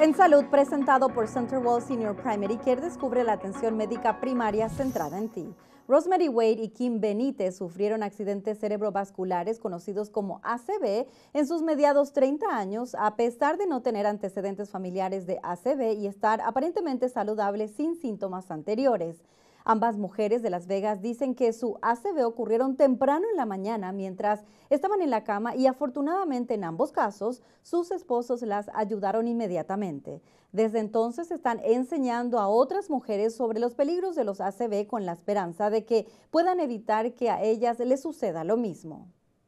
En salud, presentado por Wall Senior Primary Care, descubre la atención médica primaria centrada en ti. Rosemary Wade y Kim Benítez sufrieron accidentes cerebrovasculares conocidos como ACV en sus mediados 30 años, a pesar de no tener antecedentes familiares de ACV y estar aparentemente saludables sin síntomas anteriores. Ambas mujeres de Las Vegas dicen que su ACV ocurrieron temprano en la mañana mientras estaban en la cama y afortunadamente en ambos casos sus esposos las ayudaron inmediatamente. Desde entonces están enseñando a otras mujeres sobre los peligros de los ACV con la esperanza de que puedan evitar que a ellas les suceda lo mismo.